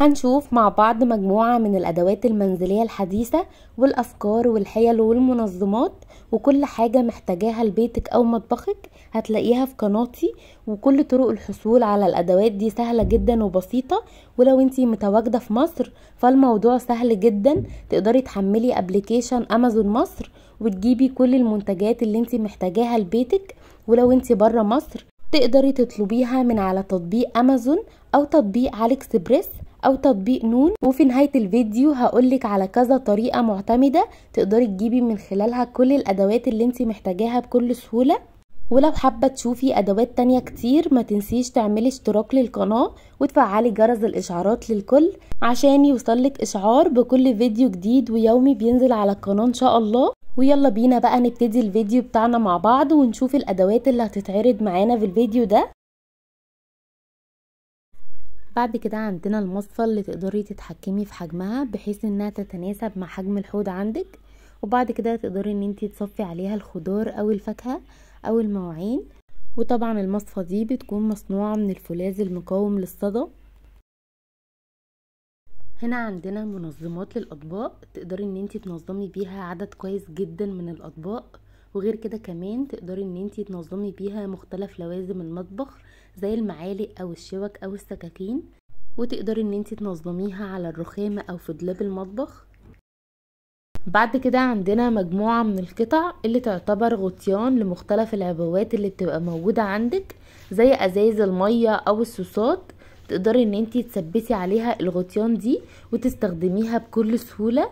هنشوف مع بعض مجموعة من الأدوات المنزلية الحديثة والأفكار والحيل والمنظمات وكل حاجة محتاجاها لبيتك أو مطبخك هتلاقيها في قناتي وكل طرق الحصول على الأدوات دي سهلة جدا وبسيطة ولو انتي متواجدة في مصر فالموضوع سهل جدا تقدري تحملي ابلكيشن أمازون مصر وتجيبي كل المنتجات اللي انتي محتاجاها لبيتك ولو انتي برا مصر تقدري تطلبيها من على تطبيق امازون او تطبيق علي اكسبريس او تطبيق نون وفي نهايه الفيديو هقولك على كذا طريقه معتمده تقدري تجيبي من خلالها كل الادوات اللي انت محتاجاها بكل سهوله ولو حابة تشوفي أدوات تانية كتير ما تنسيش تعملي اشتراك للقناة وتفعلي جرس الإشعارات للكل عشان يوصلك إشعار بكل فيديو جديد ويومي بينزل على القناة إن شاء الله ويلا بينا بقى نبتدي الفيديو بتاعنا مع بعض ونشوف الأدوات اللي هتتعرض معانا في الفيديو ده بعد كده عندنا المصفى اللي تقدري تتحكمي في حجمها بحيث انها تتناسب مع حجم الحوض عندك وبعد كده تقدري ان انت تصفي عليها الخضار او الفاكهة او المواعين وطبعا المصفى دي بتكون مصنوعة من الفولاذ المقاوم للصدى هنا عندنا منظمات للاطباق تقدري ان انت تنظمي بيها عدد كويس جدا من الاطباق وغير كده كمان تقدري ان انتي تنظمي بيها مختلف لوازم المطبخ زي المعالق او الشوك او السكاكين وتقدري ان انتي تنظميها على الرخامة او في دولاب المطبخ بعد كده عندنا مجموعة من القطع اللي تعتبر غطيان لمختلف العبوات اللي بتبقى موجودة عندك زي ازايز المية او الصوصات تقدري ان انتي تثبتي عليها الغطيان دي وتستخدميها بكل سهولة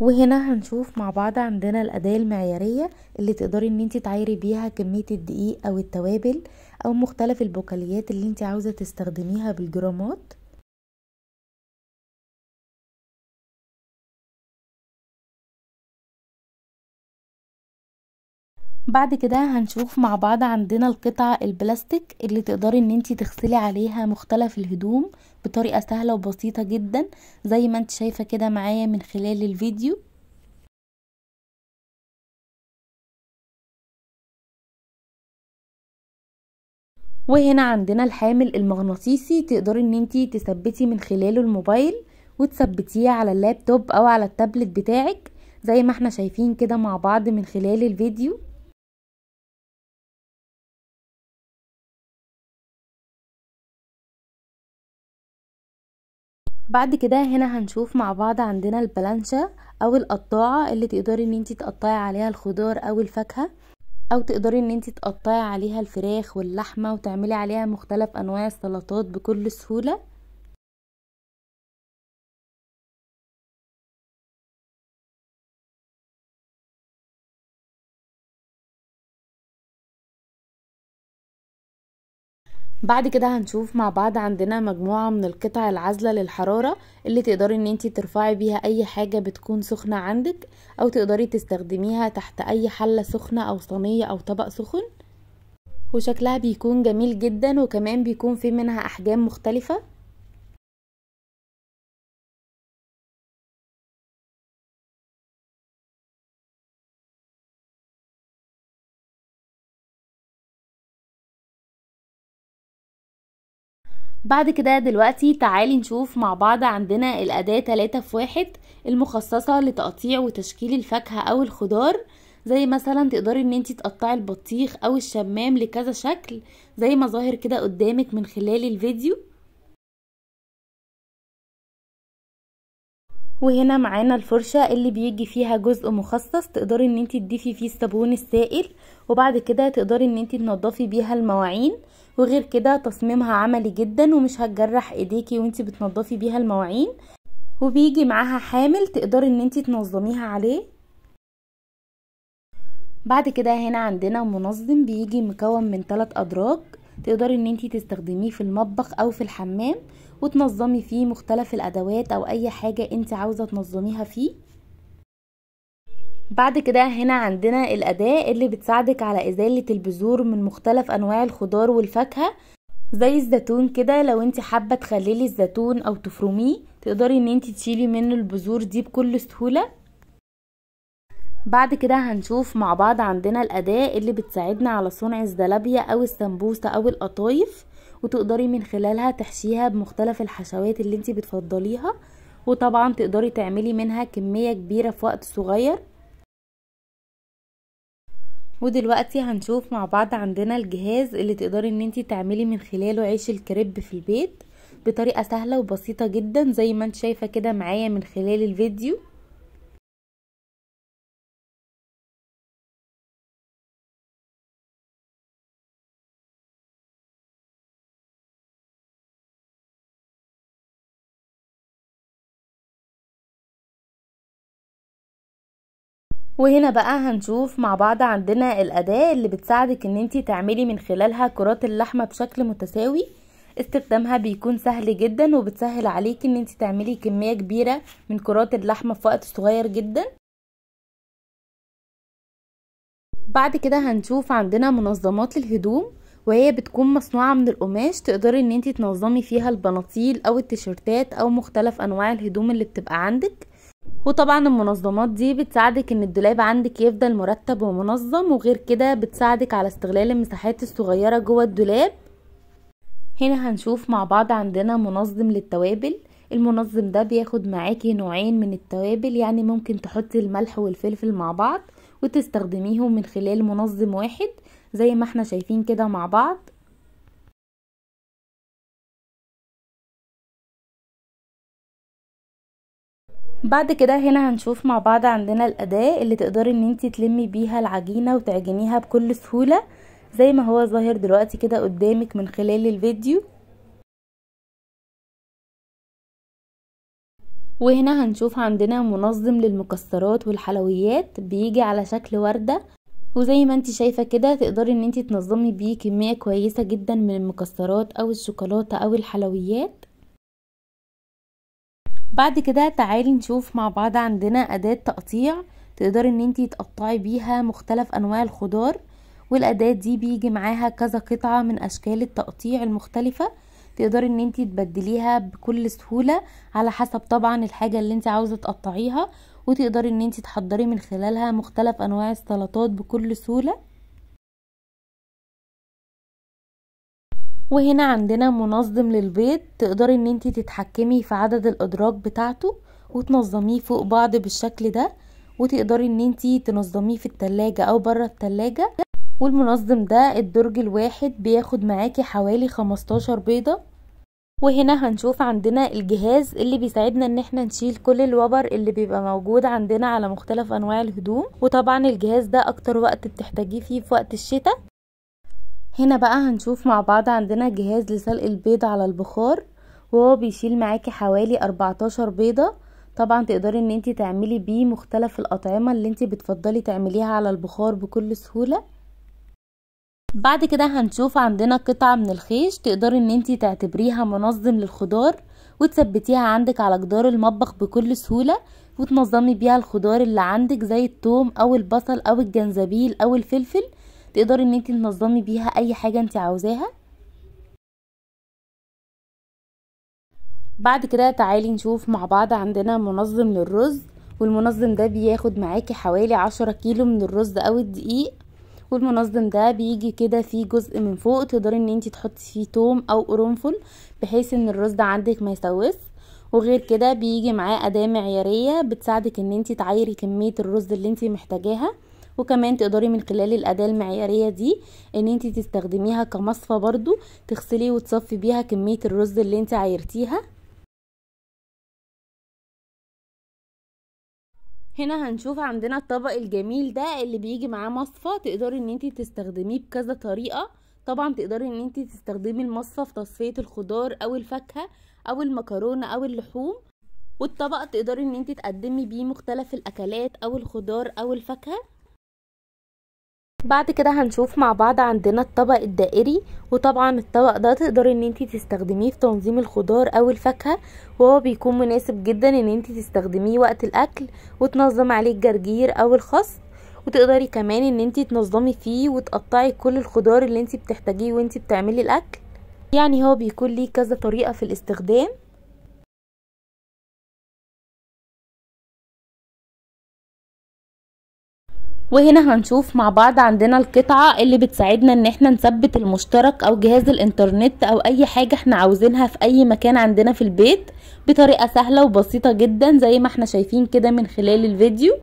وهنا هنشوف مع بعض عندنا الأداة المعيارية اللي تقدري ان انت تعايري بيها كمية الدقيق او التوابل او مختلف البقاليات اللي انت عاوزة تستخدميها بالجرامات بعد كده هنشوف مع بعض عندنا القطع البلاستيك اللي تقدري ان انت تغسلي عليها مختلف الهدوم بطريقة سهلة وبسيطة جدا زي ما انت شايفة كده معايا من خلال الفيديو وهنا عندنا الحامل المغناطيسي تقدري ان انتي تثبتي من خلاله الموبايل وتثبتيه على اللابتوب او على التابلت بتاعك زي ما احنا شايفين كده مع بعض من خلال الفيديو بعد كده هنا هنشوف مع بعض عندنا البلانشة او القطاعة اللي تقدري ان انت تقطعي عليها الخضار او الفاكهة او تقدري ان انت تقطعي عليها الفراخ واللحمة وتعملي عليها مختلف انواع السلطات بكل سهولة بعد كده هنشوف مع بعض عندنا مجموعة من القطع العازلة للحرارة اللي تقدري ان انتي ترفعي بيها اي حاجة بتكون سخنة عندك او تقدري تستخدميها تحت اي حلة سخنة او صينية او طبق سخن وشكلها بيكون جميل جدا وكمان بيكون في منها احجام مختلفة بعد كده دلوقتي تعالي نشوف مع بعض عندنا الأداة 3 في 1 المخصصة لتقطيع وتشكيل الفاكهة أو الخضار زي مثلا تقدري ان انتي تقطعي البطيخ او الشمام لكذا شكل زي ما ظاهر كده قدامك من خلال الفيديو وهنا معانا الفرشة اللي بيجي فيها جزء مخصص تقدري ان انت تضيفي فيه الصابون السائل وبعد كده تقدري ان انت تنضفي بيها المواعين وغير كده تصميمها عملي جدا ومش هتجرح ايديكي وانت بتنضفي بيها المواعين وبيجي معاها حامل تقدري ان انت تنظميها عليه بعد كده هنا عندنا منظم بيجي مكون من ثلاث ادراج تقدري ان انت تستخدميه في المطبخ او في الحمام وتنظمي فيه مختلف الأدوات أو أي حاجة انت عاوزة تنظميها فيه بعد كده هنا عندنا الأداة اللي بتساعدك على إزالة البذور من مختلف أنواع الخضار والفاكهة زي الزيتون كده لو انت حابة تخللي الزيتون أو تفرميه تقدري ان انت تشيلي منه البذور دي بكل سهولة بعد كده هنشوف مع بعض عندنا الأداة اللي بتساعدنا على صنع الزلابية أو السمبوسة أو القطايف وتقدري من خلالها تحشيها بمختلف الحشوات اللي انت بتفضليها وطبعا تقدري تعملي منها كمية كبيرة في وقت صغير ودلوقتي هنشوف مع بعض عندنا الجهاز اللي تقدري ان انت تعملي من خلاله عيش الكريب في البيت بطريقة سهلة وبسيطة جدا زي ما انت شايفة كده معايا من خلال الفيديو وهنا بقى هنشوف مع بعض عندنا الأداة اللي بتساعدك ان انتي تعملي من خلالها كرات اللحمة بشكل متساوي استخدامها بيكون سهل جدا وبتسهل عليكي ان انتي تعملي كمية كبيرة من كرات اللحمة في وقت صغير جدا بعد كده هنشوف عندنا منظمات للهدوم وهي بتكون مصنوعة من القماش تقدري ان انتي تنظمي فيها البناطيل او التيشيرتات او مختلف انواع الهدوم اللي بتبقى عندك وطبعا المنظمات دي بتساعدك ان الدولاب عندك يفضل مرتب ومنظم وغير كده بتساعدك على استغلال المساحات الصغيرة جوه الدولاب هنا هنشوف مع بعض عندنا منظم للتوابل المنظم ده بياخد معاكي نوعين من التوابل يعني ممكن تحطي الملح والفلفل مع بعض وتستخدميهم من خلال منظم واحد زي ما احنا شايفين كده مع بعض بعد كده هنا هنشوف مع بعض عندنا الاداة اللي تقدري ان انتي تلمي بيها العجينة وتعجنيها بكل سهولة زي ما هو ظاهر دلوقتي كده قدامك من خلال الفيديو وهنا هنشوف عندنا منظم للمكسرات والحلويات بيجي على شكل وردة وزي ما انت شايفة كده تقدري ان انت تنظمي بيه كمية كويسة جدا من المكسرات او الشوكولاتة او الحلويات بعد كده تعالي نشوف مع بعض عندنا أداة تقطيع تقدري ان انتي تقطعي بيها مختلف أنواع الخضار والأداة دي بيجي معاها كذا قطعة من أشكال التقطيع المختلفة تقدري ان انتي تبدليها بكل سهولة على حسب طبعا الحاجة اللي انتي عاوزة تقطعيها وتقدري ان انتي تحضري من خلالها مختلف أنواع السلطات بكل سهولة وهنا عندنا منظم للبيض تقدري ان انت تتحكمي في عدد الادراج بتاعته وتنظميه فوق بعض بالشكل ده وتقدري ان انت تنظميه في التلاجة او بره التلاجة والمنظم ده الدرج الواحد بياخد معاكي حوالي 15 بيضة وهنا هنشوف عندنا الجهاز اللي بيساعدنا ان احنا نشيل كل الوبر اللي بيبقى موجود عندنا على مختلف انواع الهدوم وطبعا الجهاز ده اكتر وقت بتحتاجيه فيه في وقت الشتاء هنا بقى هنشوف مع بعض عندنا جهاز لسلق البيض على البخار وهو بيشيل معاكي حوالي 14 بيضة طبعا تقدري ان انتي تعملي بيه مختلف الاطعمة اللي انتي بتفضلي تعمليها على البخار بكل سهولة بعد كده هنشوف عندنا قطعة من الخيش تقدري ان انتي تعتبريها منظم للخضار وتثبتيها عندك على جدار المطبخ بكل سهولة وتنظمي بيها الخضار اللي عندك زي التوم او البصل او الجنزبيل او الفلفل تقدري ان انت تنظمي بيها اي حاجه انت عاوزاها بعد كده تعالي نشوف مع بعض عندنا منظم للرز والمنظم ده بياخد معاكي حوالي عشرة كيلو من الرز او الدقيق والمنظم ده بيجي كده فيه جزء من فوق تقدري ان انت تحطي فيه توم او قرنفل بحيث ان الرز ده عندك ما يسوس وغير كده بيجي معاه اداه معياريه بتساعدك ان انت تعايري كميه الرز اللي انت محتاجاها وكمان تقدري من خلال الأداة المعيارية دي ان انت تستخدميها كمصفى برضو تغسلي وتصفي بيها كمية الرز اللي انت عايرتيها هنا هنشوف عندنا الطبق الجميل ده اللي بيجي معاه مصفى تقدري ان انت تستخدميه بكذا طريقة طبعا تقدري ان انت تستخدمي المصفى في تصفية الخضار او الفاكهة او المكرونة او اللحوم والطبق تقدري ان انت تقدمي بيه مختلف الاكلات او الخضار او الفاكهة بعد كده هنشوف مع بعض عندنا الطبق الدائري وطبعا الطبق ده تقدري ان انتي تستخدميه في تنظيم الخضار او الفاكهة وهو بيكون مناسب جدا ان انتي تستخدميه وقت الاكل وتنظم عليه الجرجير او الخس وتقدري كمان ان انتي تنظمي فيه وتقطعي كل الخضار اللي انتي بتحتاجيه وانتي بتعملي الاكل يعني هو بيكون ليه كذا طريقة في الاستخدام وهنا هنشوف مع بعض عندنا القطعة اللي بتساعدنا ان احنا نثبت المشترك او جهاز الانترنت او اي حاجة احنا عاوزينها في اي مكان عندنا في البيت بطريقة سهلة وبسيطة جدا زي ما احنا شايفين كده من خلال الفيديو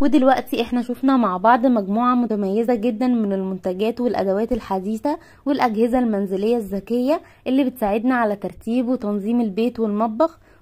ودلوقتي احنا شفنا مع بعض مجموعة متميزة جدا من المنتجات والادوات الحديثة والاجهزة المنزلية الذكية اللي بتساعدنا على ترتيب وتنظيم البيت والمطبخ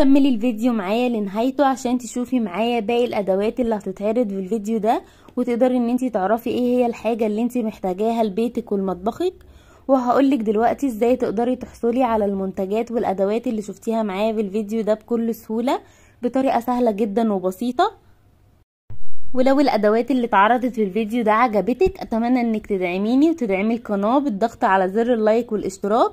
كملي الفيديو معايا لنهايته عشان تشوفي معايا باقي الادوات اللي هتتعرض في الفيديو ده وتقدري ان انت تعرفي ايه هي الحاجه اللي انت محتاجاها لبيتك ولمطبخك وهقولك دلوقتي ازاي تقدري تحصلي على المنتجات والادوات اللي شفتيها معايا في الفيديو ده بكل سهوله بطريقه سهله جدا وبسيطه ولو الادوات اللي اتعرضت في الفيديو ده عجبتك اتمنى انك تدعميني وتدعمي القناه بالضغط على زر اللايك والاشتراك